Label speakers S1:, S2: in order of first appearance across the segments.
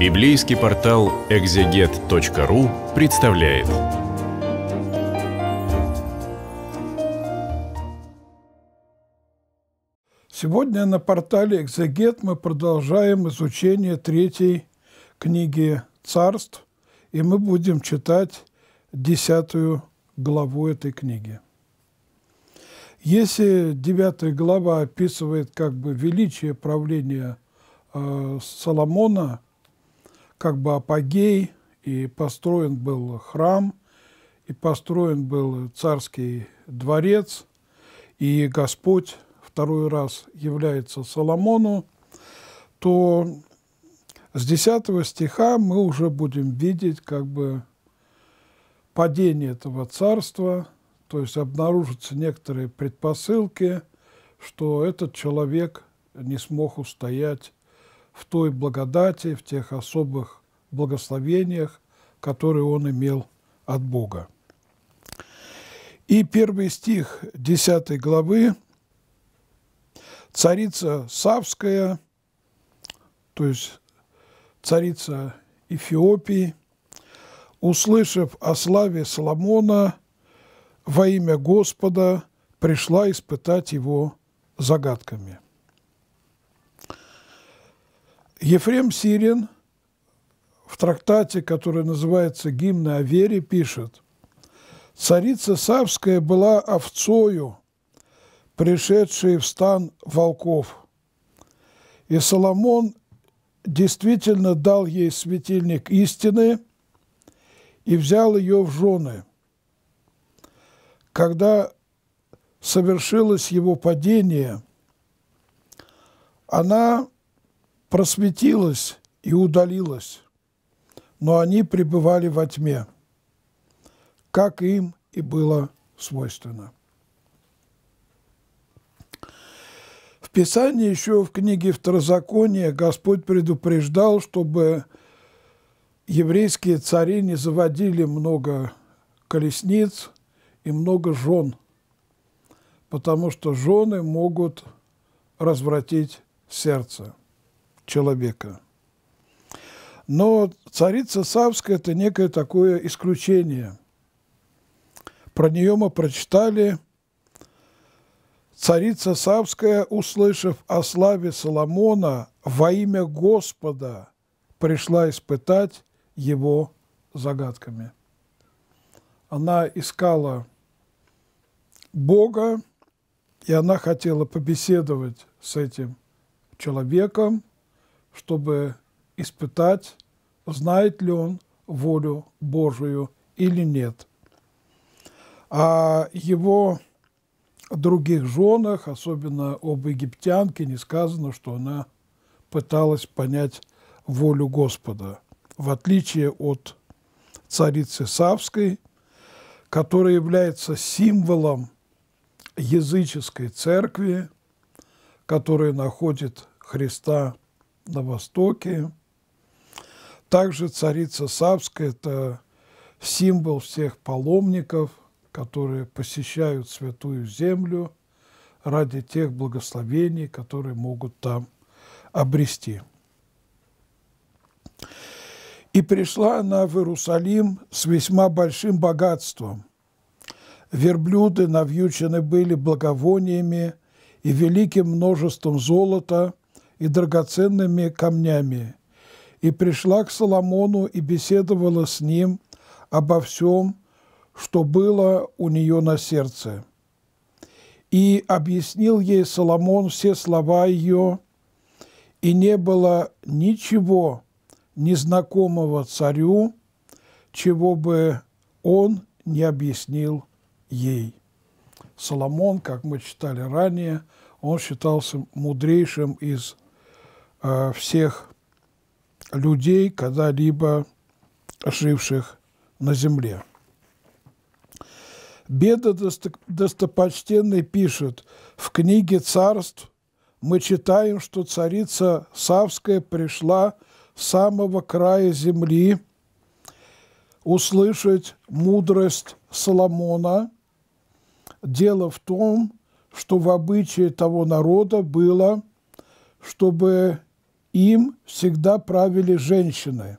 S1: Библейский портал экзегет.ру представляет. Сегодня на портале «Экзегет» мы продолжаем изучение третьей книги «Царств», и мы будем читать десятую главу этой книги. Если девятая глава описывает как бы величие правления э, Соломона – как бы апогей, и построен был храм, и построен был царский дворец, и Господь второй раз является Соломону, то с 10 стиха мы уже будем видеть как бы падение этого царства, то есть обнаружатся некоторые предпосылки, что этот человек не смог устоять в той благодати, в тех особых благословениях, которые он имел от Бога. И первый стих 10 главы царица Савская, то есть царица Эфиопии, услышав о славе Соломона во имя Господа, пришла испытать его загадками – Ефрем Сирин в трактате, который называется «Гимн о вере», пишет, «Царица Савская была овцою, пришедшей в стан волков, и Соломон действительно дал ей светильник истины и взял ее в жены. Когда совершилось его падение, она просветилось и удалилось, но они пребывали во тьме, как им и было свойственно. В Писании еще в книге Второзакония Господь предупреждал, чтобы еврейские цари не заводили много колесниц и много жен, потому что жены могут развратить сердце человека. Но царица Савская – это некое такое исключение. Про нее мы прочитали. Царица Савская, услышав о славе Соломона, во имя Господа пришла испытать его загадками. Она искала Бога, и она хотела побеседовать с этим человеком, чтобы испытать, знает ли он волю Божию или нет. О а его других женах, особенно об египтянке, не сказано, что она пыталась понять волю Господа, в отличие от царицы Савской, которая является символом языческой церкви, которая находит Христа на Востоке. Также царица Савская – это символ всех паломников, которые посещают Святую Землю ради тех благословений, которые могут там обрести. И пришла она в Иерусалим с весьма большим богатством. Верблюды навьючены были благовониями и великим множеством золота, и драгоценными камнями. И пришла к Соломону и беседовала с ним обо всем, что было у нее на сердце. И объяснил ей Соломон все слова ее, и не было ничего незнакомого царю, чего бы он не объяснил ей. Соломон, как мы читали ранее, он считался мудрейшим из Э, всех людей, когда-либо живших на земле. Беда достопочтенный пишет, в книге «Царств» мы читаем, что царица Савская пришла с самого края земли услышать мудрость Соломона. Дело в том, что в обычае того народа было, чтобы им всегда правили женщины,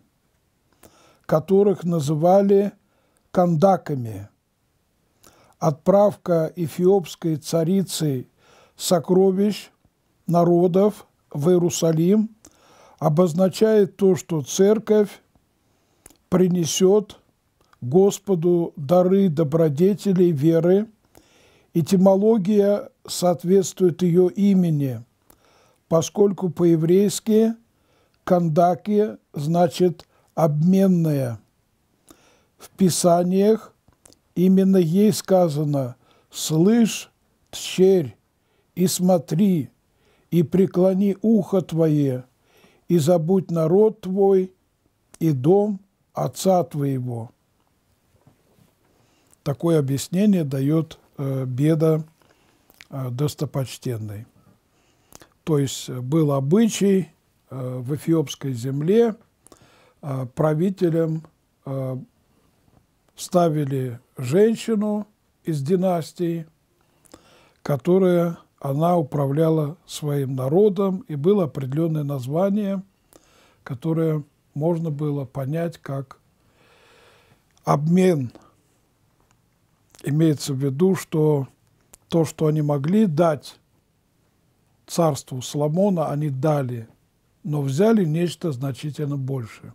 S1: которых называли кандаками. Отправка эфиопской царицы сокровищ народов в Иерусалим обозначает то, что церковь принесет Господу дары добродетелей веры. Этимология соответствует ее имени – поскольку по-еврейски «кандаки» значит обменное. В Писаниях именно ей сказано «слышь, тщерь, и смотри, и преклони ухо твое, и забудь народ твой и дом отца твоего». Такое объяснение дает э, беда э, достопочтенный. То есть э, был обычай э, в эфиопской земле э, правителям ставили женщину из династии, которая она управляла своим народом, и было определенное название, которое можно было понять как обмен. Имеется в виду, что то, что они могли дать царству Соломона они дали, но взяли нечто значительно большее.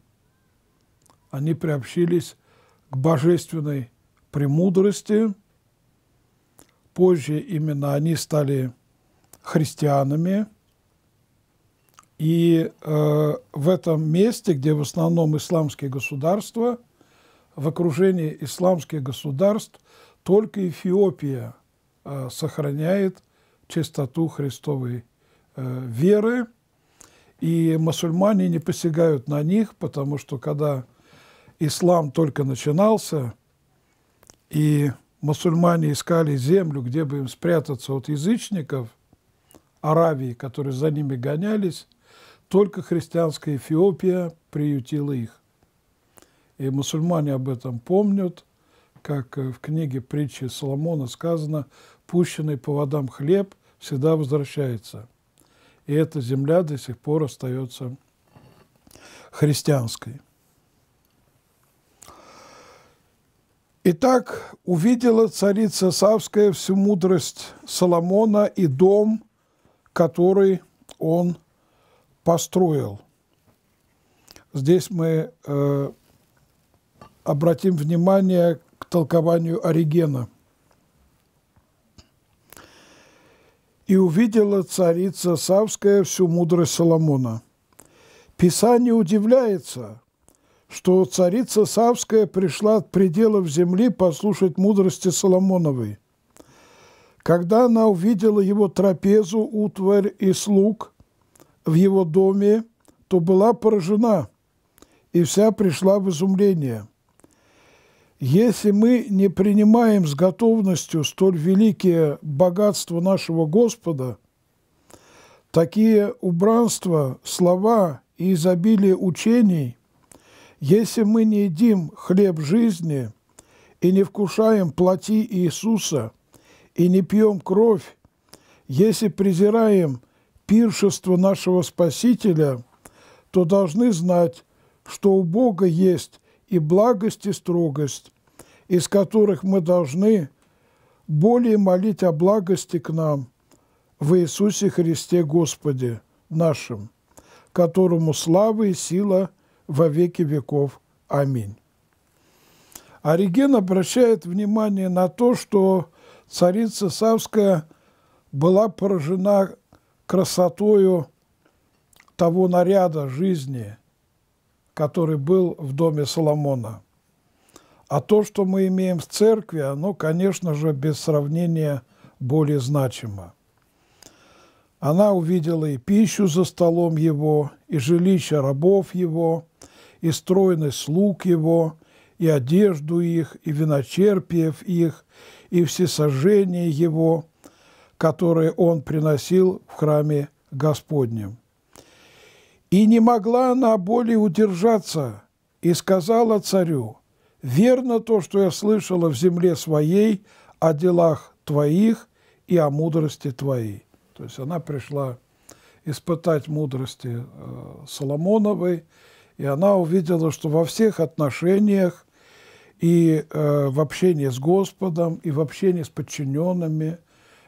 S1: Они приобщились к божественной премудрости. Позже именно они стали христианами. И э, в этом месте, где в основном исламские государства, в окружении исламских государств только Эфиопия э, сохраняет чистоту Христовой э, веры, и мусульмане не посягают на них, потому что когда ислам только начинался, и мусульмане искали землю, где бы им спрятаться от язычников Аравии, которые за ними гонялись, только христианская Эфиопия приютила их. И мусульмане об этом помнят, как э, в книге притчи Соломона сказано, пущенный по водам хлеб всегда возвращается. И эта земля до сих пор остается христианской. Итак, увидела царица Савская всю мудрость Соломона и дом, который он построил. Здесь мы э, обратим внимание к толкованию Оригена – и увидела царица Савская всю мудрость Соломона. Писание удивляется, что царица Савская пришла от пределов земли послушать мудрости Соломоновой. Когда она увидела его трапезу, утварь и слуг в его доме, то была поражена, и вся пришла в изумление – если мы не принимаем с готовностью столь великие богатства нашего Господа, такие убранства, слова и изобилие учений, если мы не едим хлеб жизни и не вкушаем плоти Иисуса и не пьем кровь, если презираем пиршество нашего Спасителя, то должны знать, что у Бога есть и благость, и строгость, из которых мы должны более молить о благости к нам в Иисусе Христе Господе нашим, которому слава и сила во веки веков. Аминь. Ориген обращает внимание на то, что царица Савская была поражена красотою того наряда жизни – который был в доме Соломона. А то, что мы имеем в церкви, оно, конечно же, без сравнения более значимо. Она увидела и пищу за столом его, и жилище рабов его, и стройность слуг его, и одежду их, и виночерпиев их, и всесожжение его, которое он приносил в храме Господнем. И не могла она более удержаться, и сказала царю, «Верно то, что я слышала в земле своей о делах твоих и о мудрости твоей». То есть она пришла испытать мудрости э, Соломоновой, и она увидела, что во всех отношениях и э, в общении с Господом, и в общении с подчиненными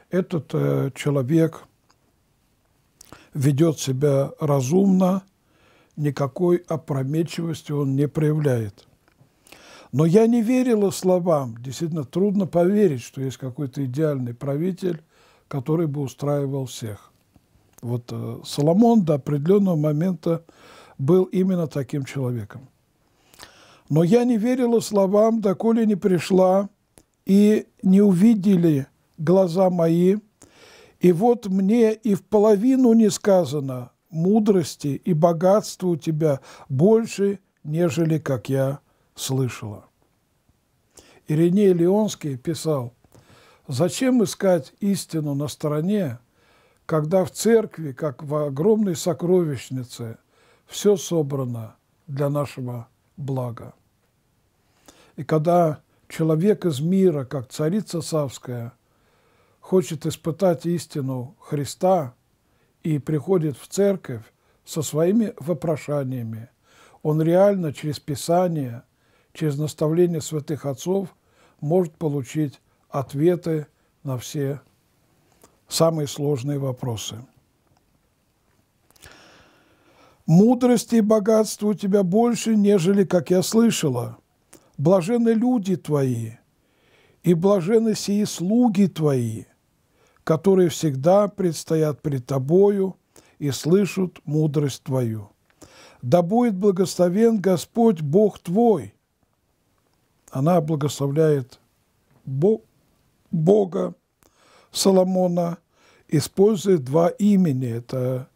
S1: этот э, человек – ведет себя разумно, никакой опрометчивости он не проявляет. Но я не верила словам. Действительно, трудно поверить, что есть какой-то идеальный правитель, который бы устраивал всех. Вот э, Соломон до определенного момента был именно таким человеком. Но я не верила словам, доколе не пришла и не увидели глаза мои – и вот мне и в половину не сказано мудрости и богатства у тебя больше, нежели как я слышала. Ириней Леонский писал, «Зачем искать истину на стороне, когда в церкви, как в огромной сокровищнице, все собрано для нашего блага?» И когда человек из мира, как царица Савская, хочет испытать истину Христа и приходит в церковь со своими вопрошаниями, он реально через Писание, через наставление святых отцов может получить ответы на все самые сложные вопросы. «Мудрости и богатства у тебя больше, нежели, как я слышала. Блажены люди твои, и блажены сии слуги твои, которые всегда предстоят пред Тобою и слышат мудрость Твою. Да будет благословен Господь Бог Твой. Она благословляет Бога Соломона, использует два имени. Это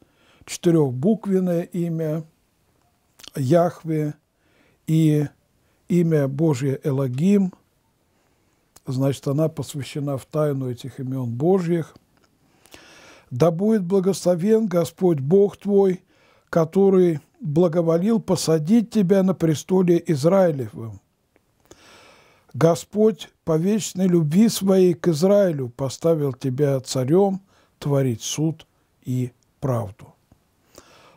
S1: четырехбуквенное имя Яхве и имя Божье Элогим – значит, она посвящена в тайну этих имен Божьих. «Да будет благословен Господь Бог твой, который благоволил посадить тебя на престоле Израилевым. Господь по вечной любви своей к Израилю поставил тебя царем творить суд и правду».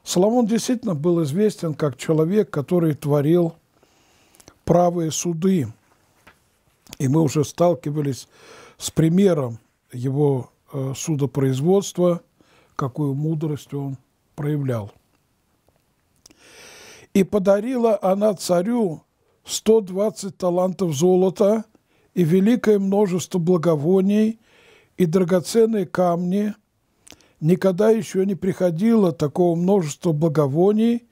S1: Соломон действительно был известен как человек, который творил правые суды – и мы уже сталкивались с примером его э, судопроизводства, какую мудрость он проявлял. И подарила она царю 120 талантов золота и великое множество благовоний и драгоценные камни. Никогда еще не приходило такого множества благовоний,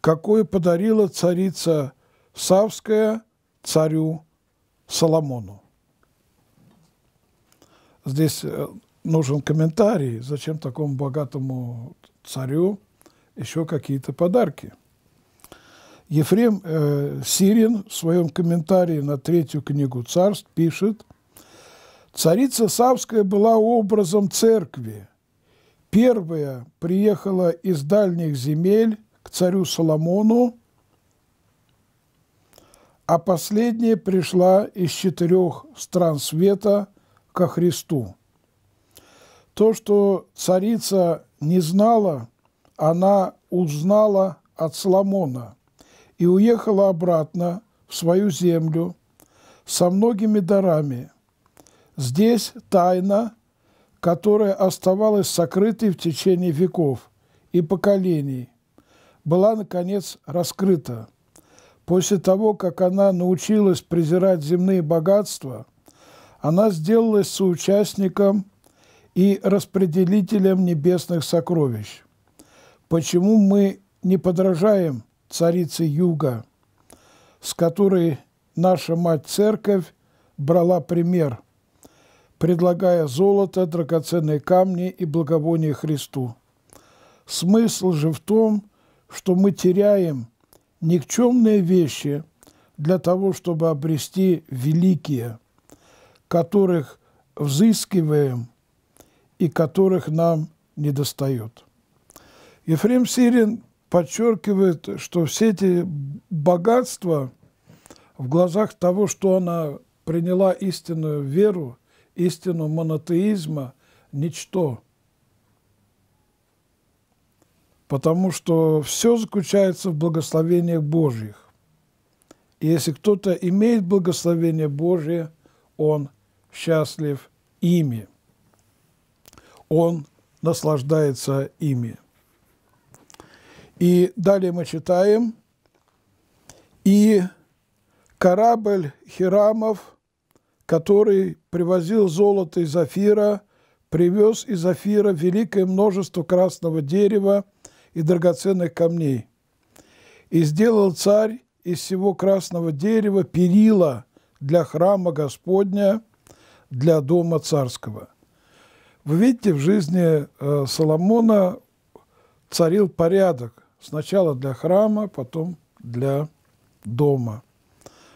S1: какое подарила царица Савская царю Соломону. Здесь э, нужен комментарий, зачем такому богатому царю еще какие-то подарки. Ефрем э, Сирин в своем комментарии на третью книгу царств пишет, «Царица Савская была образом церкви. Первая приехала из дальних земель к царю Соломону, а последняя пришла из четырех стран света ко Христу. То, что царица не знала, она узнала от Соломона и уехала обратно в свою землю со многими дарами. Здесь тайна, которая оставалась сокрытой в течение веков и поколений, была, наконец, раскрыта – После того, как она научилась презирать земные богатства, она сделалась соучастником и распределителем небесных сокровищ. Почему мы не подражаем царице Юга, с которой наша Мать-Церковь брала пример, предлагая золото, драгоценные камни и благовония Христу? Смысл же в том, что мы теряем – никчемные вещи для того, чтобы обрести великие, которых взыскиваем и которых нам недостает. Ефрем Сирин подчеркивает, что все эти богатства в глазах того, что она приняла истинную веру, истину монотеизма, ничто – потому что все заключается в благословениях Божьих. И если кто-то имеет благословение Божье, он счастлив ими. Он наслаждается ими. И далее мы читаем. И корабль Хирамов, который привозил золото из Афира, привез из Афира великое множество красного дерева – и драгоценных камней. И сделал царь из всего красного дерева перила для храма Господня, для дома царского. Вы видите, в жизни э, Соломона царил порядок. Сначала для храма, потом для дома.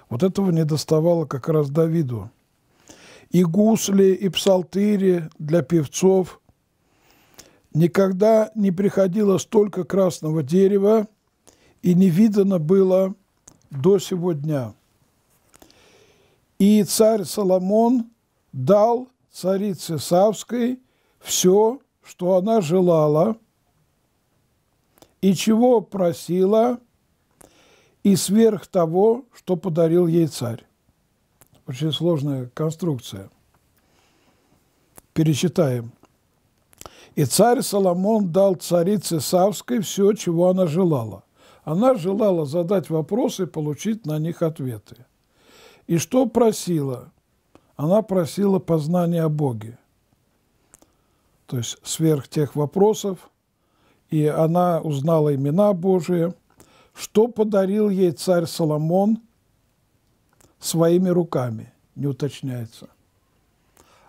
S1: Вот этого не доставало как раз Давиду. И гусли, и псалтыри для певцов – никогда не приходило столько красного дерева и не видано было до сего дня. И царь Соломон дал царице Савской все, что она желала, и чего просила, и сверх того, что подарил ей царь. Очень сложная конструкция. Перечитаем. И царь Соломон дал царице Савской все, чего она желала. Она желала задать вопросы и получить на них ответы. И что просила? Она просила познания о Боге. То есть сверх тех вопросов, и она узнала имена Божие. что подарил ей царь Соломон своими руками, не уточняется.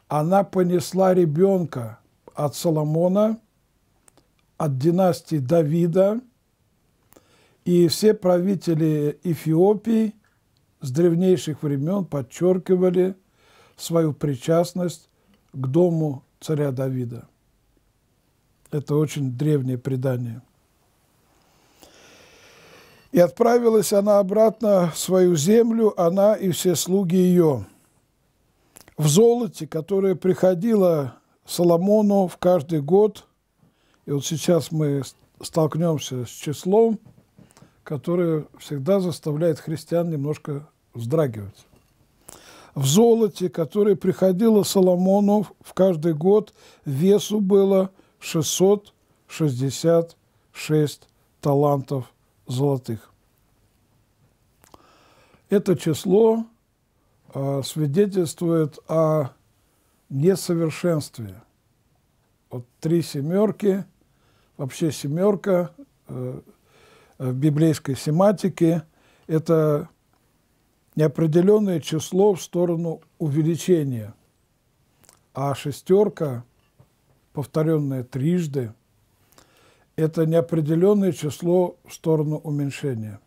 S1: Она понесла ребенка, от Соломона, от династии Давида, и все правители Эфиопии с древнейших времен подчеркивали свою причастность к дому царя Давида. Это очень древнее предание. И отправилась она обратно в свою землю, она и все слуги ее. В золоте, которое приходило Соломону в каждый год, и вот сейчас мы столкнемся с числом, которое всегда заставляет христиан немножко вздрагивать. В золоте, которое приходило Соломону в каждый год, весу было 666 талантов золотых. Это число а, свидетельствует о несовершенстве. Вот три семерки, вообще семерка э, в библейской сематике – это неопределенное число в сторону увеличения, а шестерка, повторенная трижды, это неопределенное число в сторону уменьшения.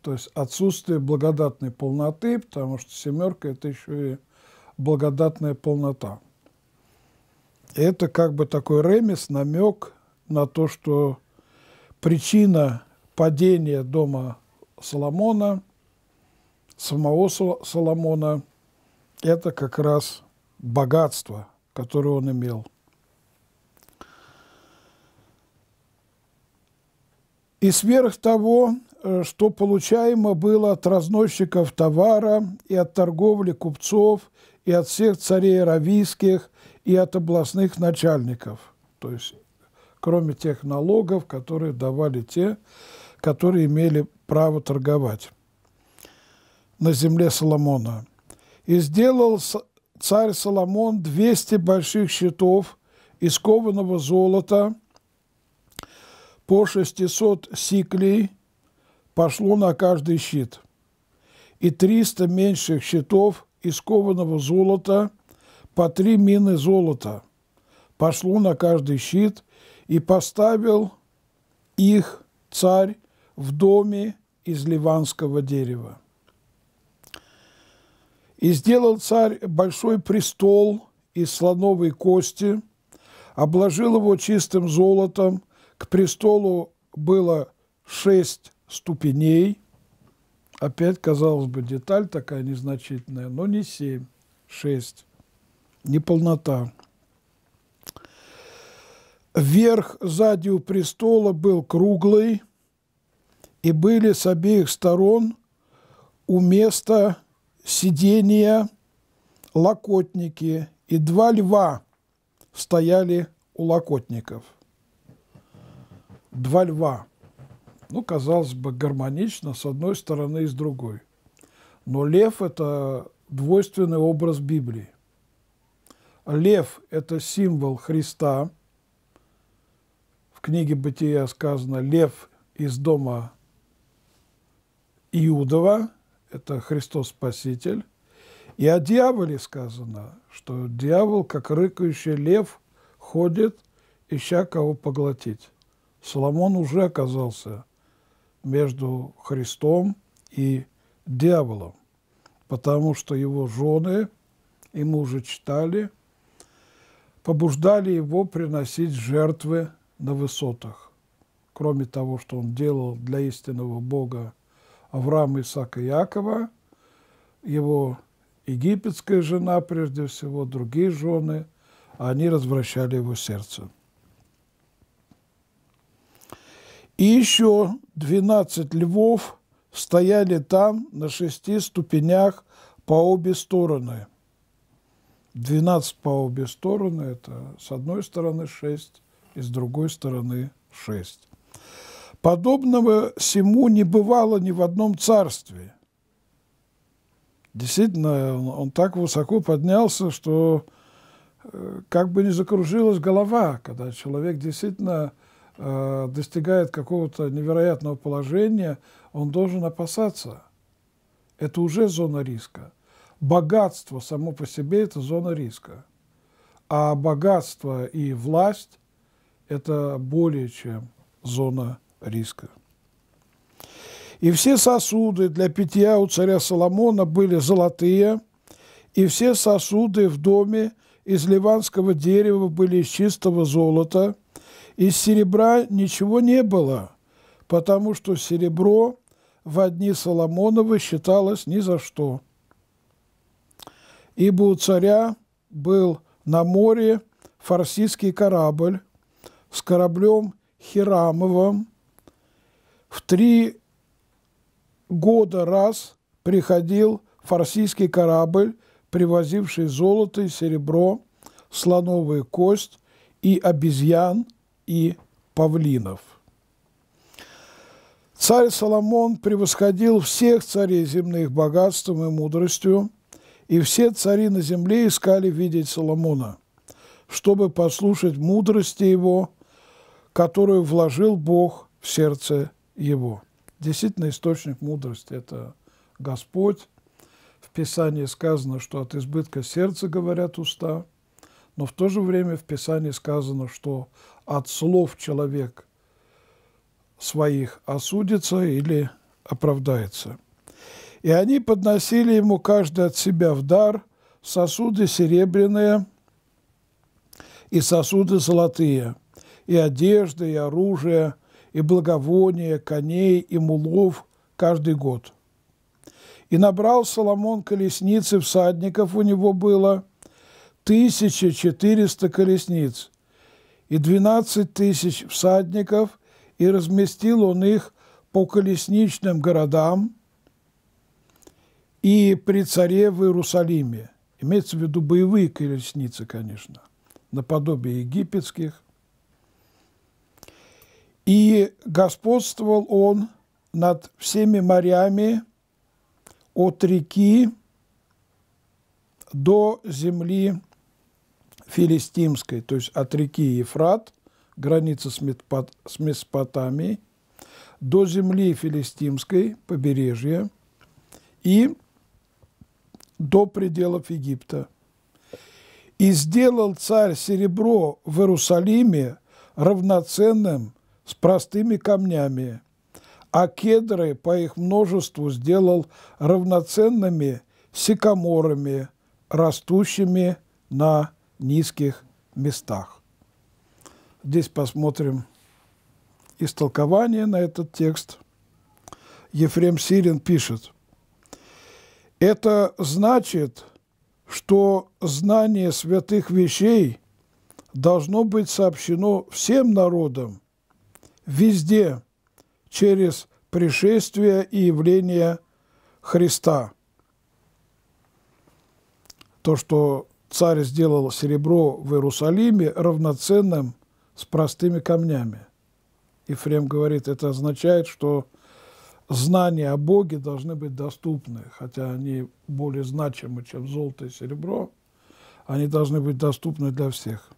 S1: То есть отсутствие благодатной полноты, потому что семерка – это еще и благодатная полнота. И это как бы такой ремес, намек на то, что причина падения дома Соломона, самого Соломона, это как раз богатство, которое он имел. И сверх того, э, что получаемо было от разносчиков товара и от торговли купцов и от всех царей аравийских, и от областных начальников, то есть кроме тех налогов, которые давали те, которые имели право торговать на земле Соломона. И сделал царь Соломон 200 больших щитов из кованого золота по 600 сиклей пошло на каждый щит, и 300 меньших щитов из кованого золота по три мины золота, пошло на каждый щит, и поставил их царь в доме из ливанского дерева. И сделал царь большой престол из слоновой кости, обложил его чистым золотом, к престолу было шесть ступеней – Опять, казалось бы, деталь такая незначительная, но не 7, 6, полнота. Вверх сзади у престола был круглый, и были с обеих сторон у места сидения локотники, и два льва стояли у локотников. Два льва ну, казалось бы, гармонично с одной стороны и с другой. Но лев – это двойственный образ Библии. Лев – это символ Христа. В книге Бытия сказано «Лев из дома Иудова» – это Христос Спаситель. И о дьяволе сказано, что дьявол, как рыкающий лев, ходит, ища кого поглотить. Соломон уже оказался – между Христом и дьяволом, потому что его жены, и мы уже читали, побуждали его приносить жертвы на высотах. Кроме того, что он делал для истинного Бога Авраама, Исаака и Якова, его египетская жена, прежде всего, другие жены, они развращали его сердце. И еще 12 львов стояли там на шести ступенях по обе стороны. 12 по обе стороны – это с одной стороны 6 и с другой стороны 6. Подобного всему не бывало ни в одном царстве. Действительно, он так высоко поднялся, что э, как бы не закружилась голова, когда человек действительно Э, достигает какого-то невероятного положения, он должен опасаться. Это уже зона риска. Богатство само по себе – это зона риска. А богатство и власть – это более чем зона риска. И все сосуды для питья у царя Соломона были золотые, и все сосуды в доме из ливанского дерева были из чистого золота – из серебра ничего не было, потому что серебро в одни Соломоновы считалось ни за что. Ибо у царя был на море фарсийский корабль с кораблем Хирамовым в три года раз приходил фарсийский корабль, привозивший золото и серебро, слоновую кость и обезьян – и павлинов. Царь Соломон превосходил всех царей земных богатством и мудростью, и все цари на земле искали видеть Соломона, чтобы послушать мудрости его, которую вложил Бог в сердце его. Действительно, источник мудрости – это Господь. В Писании сказано, что от избытка сердца говорят уста, но в то же время в Писании сказано, что от слов человек своих осудится или оправдается. И они подносили ему каждый от себя в дар сосуды серебряные и сосуды золотые, и одежды, и оружие, и благовония, коней, и мулов каждый год. И набрал Соломон колесницы всадников у него было – 1400 колесниц, и двенадцать тысяч всадников, и разместил он их по колесничным городам и при царе в Иерусалиме. Имеется в виду боевые колесницы, конечно, наподобие египетских. И господствовал он над всеми морями от реки до земли Филистимской, то есть от реки Ефрат, граница с, Метпот, Месопотамией, до земли Филистимской, побережья, и до пределов Египта. И сделал царь серебро в Иерусалиме равноценным с простыми камнями, а кедры по их множеству сделал равноценными сикаморами, растущими на низких местах. Здесь посмотрим истолкование на этот текст. Ефрем Сирин пишет, «Это значит, что знание святых вещей должно быть сообщено всем народам, везде, через пришествие и явление Христа». То, что царь сделал серебро в Иерусалиме равноценным с простыми камнями. Ефрем говорит, это означает, что знания о Боге должны быть доступны, хотя они более значимы, чем золото и серебро, они должны быть доступны для всех.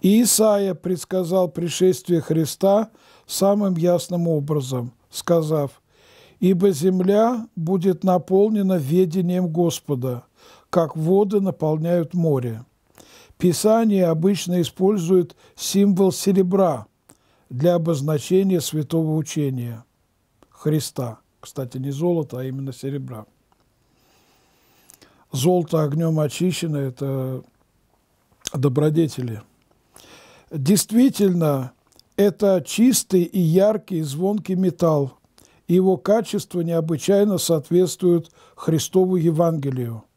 S1: И Исаия предсказал пришествие Христа самым ясным образом, сказав, «Ибо земля будет наполнена ведением Господа, как воды наполняют море. Писание обычно использует символ серебра для обозначения святого учения Христа. Кстати, не золото, а именно серебра. Золото огнем очищено – это добродетели. Действительно, это чистый и яркий, и звонкий металл. Его качество необычайно соответствует Христову Евангелию –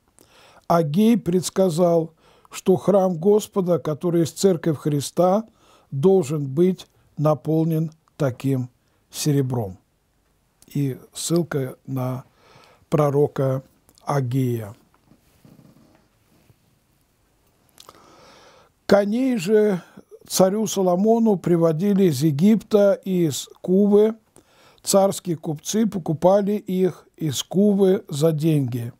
S1: Агей предсказал, что храм Господа, который есть Церковь Христа, должен быть наполнен таким серебром. И ссылка на пророка Агея. Коней же царю Соломону приводили из Египта и из Кувы. Царские купцы покупали их из Кувы за деньги.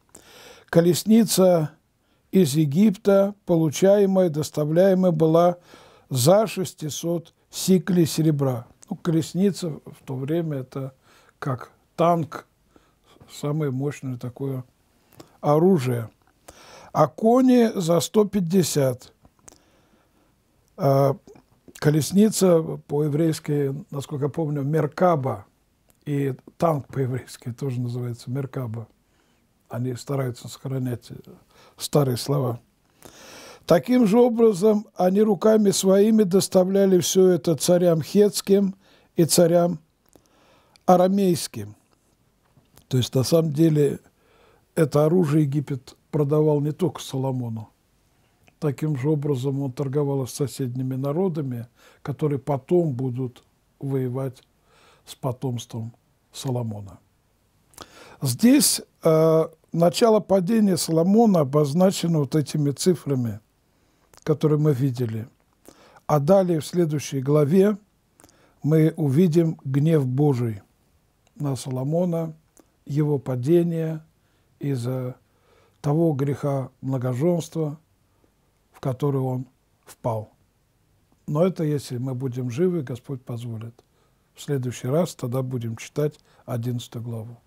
S1: Колесница из Египта, получаемая, доставляемая, была за 600 сиклей серебра. Ну, колесница в то время это как танк, самое мощное такое оружие. А кони за 150. А, колесница по-еврейски, насколько я помню, меркаба. И танк по-еврейски тоже называется меркаба. Они стараются сохранять э, старые слова. Таким же образом они руками своими доставляли все это царям хетским и царям арамейским. То есть на самом деле это оружие Египет продавал не только Соломону. Таким же образом он торговал с соседними народами, которые потом будут воевать с потомством Соломона. Здесь э, начало падения Соломона обозначено вот этими цифрами, которые мы видели. А далее в следующей главе мы увидим гнев Божий на Соломона, его падение из-за того греха многоженства, в который он впал. Но это если мы будем живы, Господь позволит. В следующий раз тогда будем читать 11 главу.